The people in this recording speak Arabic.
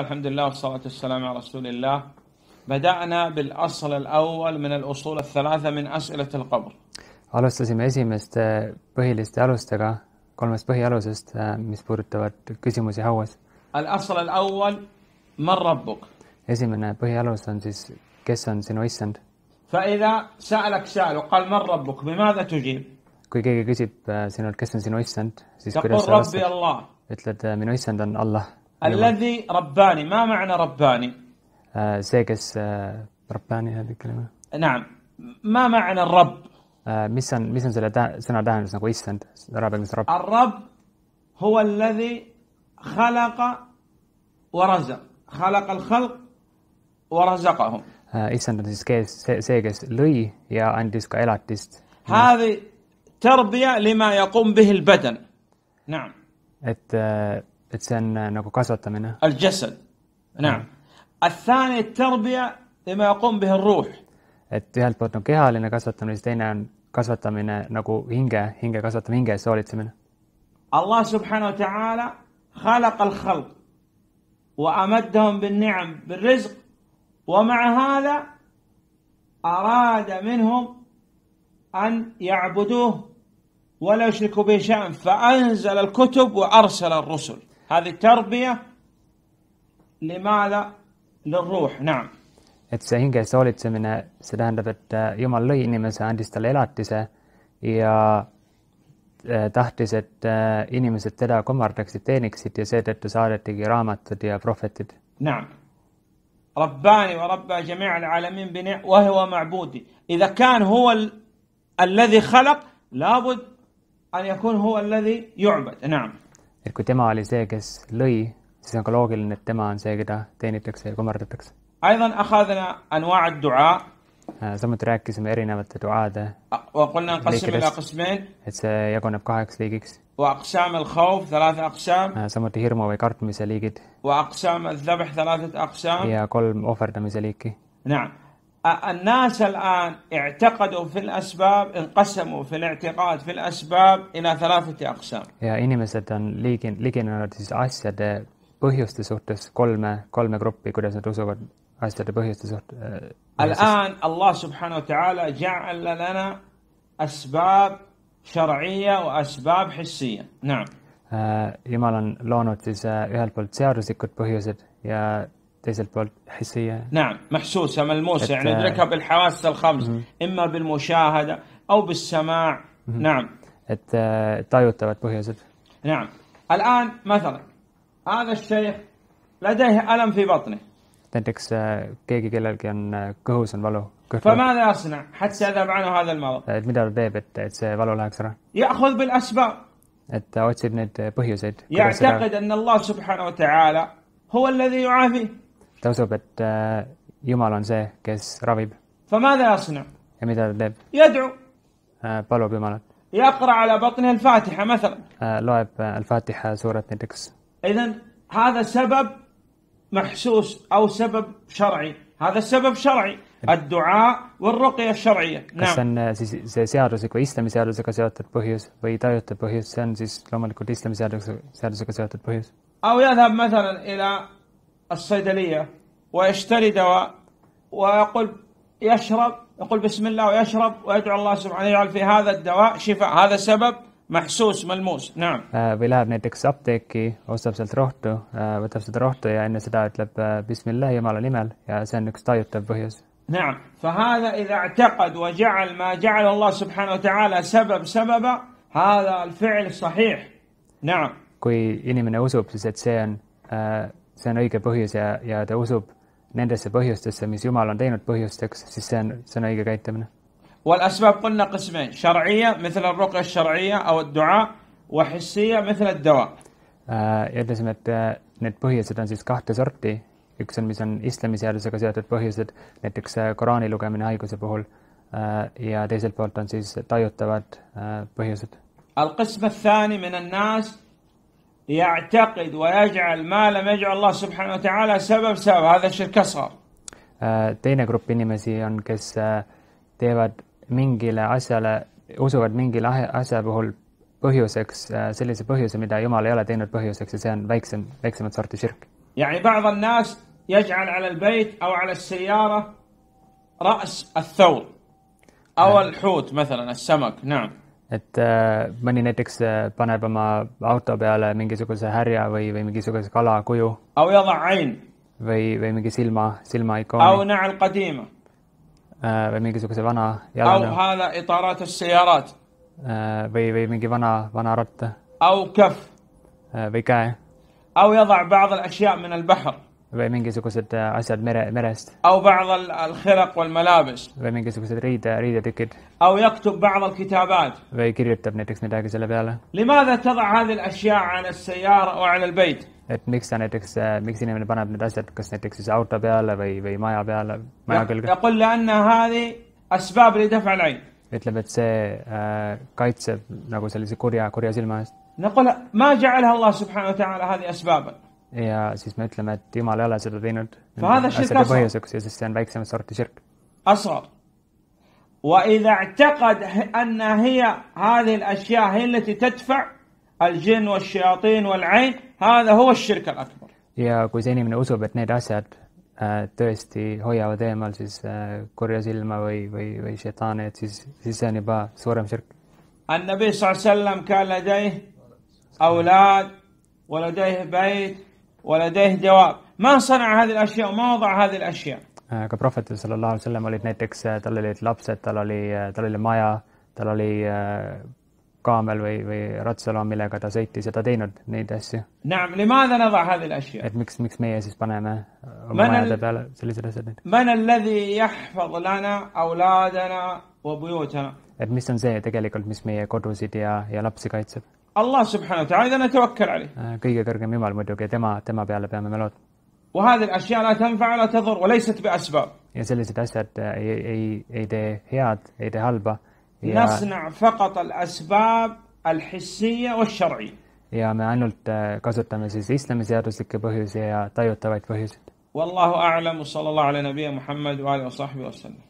الحمد لله والصلاة والسلام على رسول الله بدأنا بالأصل الأول من الأصول الثلاثة من أسئلة القبر alustasime esimeste põhiliste alustega kolmest põhialusest mis puudutavad küsimusi hauas الأصل الأول من ربك esimene põhialus on siis kes on sinu issand فإذا سألك سائل وقال من ربك بماذا تجيب kui keegi küsib sinult kes on sinu issand siis kuidas تقول sa ربي vastad الله ütled minu issand on Allah الذي رباني ما معنى رباني؟ آه زيكس آه رباني هذه الكلمة نعم ما معنى الرب؟ آه، الرب هو الذي خلق ورزق خلق الخلق ورزقهم آه، هذه تربية لما يقوم به البدن نعم الجسد نعم الثاني التربية لما يقوم به الروح الله سبحانه وتعالى خلق الخلق وأمدهم بالنعم بالرزق ومع هذا أراد منهم أن يعبدوه ولا يشركوا به شيئا فأنزل الكتب وأرسل الرسل هذه تربية لماذا؟ للروح نعم. Et se hengessä olitseminen, se tähendab, että Jumala lõi inimese, andis talle elatise ja tahtis, et inimesed teda kummardaksid, teeniksid ja seetõttu saadetigi raamatud ja prohvetid. نعم. رباني وربى جميع العالمين بنعم وهو معبودي إذا كان هو ال... الذي خلق لابد an yakun huwa alladhi yu'bad. نعم et kui tema oli see, kes lõi, siis on ka loogiline, et tema on see, keda teenitakse ja kummardatakse. Äh, samuti rääkisime erinevate duaade. et see jaguneb kaheks liigiks. وأقسام الخوف ثلاثة أقسام samuti hirmu või kartmise liigid وأقسام الذبح ثلاثة أقسام ja kolm ohverdamise liiki نعم الناس الآن اعتقدوا في الأسباب انقسموا في الاعتقاد في الأسباب إلى ثلاثة أقسام. يا إني مثلا ليكن ليكن أنا تيس أسيا ده بحيوس تسوتس كلمة كلمة جروبي كده سنتوسوا أسيا ده بحيوس تسوت. الآن الله سبحانه وتعالى جعل لنا أسباب شرعية وأسباب حسية. نعم. Äh, Jumal loonud siis äh, ühelt poolt seaduslikud põhjused ja ليس البعد حسية نعم محسوسة ملموسة يعني ادركها بالحواس الخمس مم. إما بالمشاهدة أو بالسماع مم. نعم التايوتا نعم الآن مثلا هذا الشيخ لديه ألم في بطنه näiteks آه، كيكي قال لك ان كهوس فماذا يصنع حتى يذهب عنه هذا المرض et mida ta teeb يأخذ بالأسباب آه، يعتقد أن الله سبحانه وتعالى هو الذي يعافيه ta usub, et äh, Jumal on see, kes ravib فماذا يصنع؟ ja mida ta teeb يدعو äh,? palub Jumalat يقرأ على بطنه الفاتحة مثلا äh,. loeb Al-Fatiha suurat näiteks. إذا هذا سبب محسوس أو سبب شرعي هذا السبب شرعي الدعاء والرقية الشرعية kas see on siis see seaduslik või islami seadusega seotud põhjus või tajutav põhjus, see on siis loomulikult islami seaduse, seadusega seotud põhjus. أو يذهب مثلا إلى الصيدلية ويشتري دواء ويقول يشرب يقول بسم الله ويشرب ويدعو الله سبحانه يجعل في هذا الدواء شفاء هذا سبب محسوس ملموس نعم või läheb näiteks apteeki ostab sealt rohtu võtab seda rohtu ja enne seda ütleb bismillah Jumala nimel ja see on üks نعم فهذا إذا اعتقد وجعل ما جعل الله سبحانه وتعالى سبب سبب هذا الفعل صحيح نعم كوي اني من اوسوب et see آه، see on õige põhjus ja, ja ta usub nendesse põhjustesse, mis Jumal on teinud põhjusteks, siis see on, see on õige käitumine. والأسباب قلنا قسمين شرعية مثل الرقية الشرعية أو الدعاء وحسية مثل الدواء ja ütlesime, et äh, need põhjused on siis kahte sorti, üks on, mis on islamiseadusega seotud põhjused, näiteks äh, Koraani lugemine haiguse puhul äh, ja teiselt poolt on siis tajutavad põhjused. القسم الثاني من الناس يعتقد ويجعل ما لم يجعل الله subhanahu wa ta'ala سبب سبب هذا شرك asghar teine grupp inimesi on kes teevad mingile asjale usuvad mingile asja puhul põhjuseks sellise põhjuse mida Jumal ei ole teinud põhjuseks ja see on väiksem väiksemat sorti širk يعني بعض الناس يجعل على البيت أو على السيارة رأس الثور أو الحوت مثلا السمك نعم et äh, mõni näiteks äh, paneb oma auto peale mingisuguse härja või, või mingisuguse kala kuju. või, või mingi silma, silma ikooni. Äh, või mingisuguse vana jalanõu. või, või mingi vana, vana ratta. või käe. أو يضع بعض الأشياء من البحر أو بعض الخرق والملابس أو يكتب بعض الكتابات لماذا تضع هذه الأشياء على السيارة وعلى البيت؟ et miks sa näiteks, miks inimene paneb need asjad kas näiteks siis auto peale või, või maja peale, maja külge? ütleb, et see äh, kaitseb nagu sellise kurja, kurja silma eest. ja siis me ütleme, et jumal ei ole seda teinud. asjade põhjuseks ja siis see on väiksemat sorti širk. ja kui see inimene usub, et need asjad tõesti hoiavad eemal siis kurja silma või, või, või šetaani, et siis, siis see on juba suurem širk. النبي صلى الله عليه وسلم كان لديه أولاد ولديه بيت ولديه جواب من صنع هذه الأشياء وما وضع هذه الأشياء ka prohvetil sallallahu alaihi wasallam olid näiteks, tal olid lapsed, tal oli, tal oli maja, tal oli kaamel või, või ratsala, millega ta sõitis ja ta teinud neid asju. et miks, miks meie siis paneme äh, oma majade peale sellised asjad nüüd? et mis on see tegelikult, mis meie kodusid ja, ja lapsi kaitseb? الله سبحانه وتعالى اذا نتوكل عليه آه، وهذه الاشياء لا تنفع ولا تضر وليست باسباب نصنع فقط الاسباب الحسيه والشرعيه ja me ainult kasutame siis islamiseaduslikke põhjusi ja وصحبه وسلم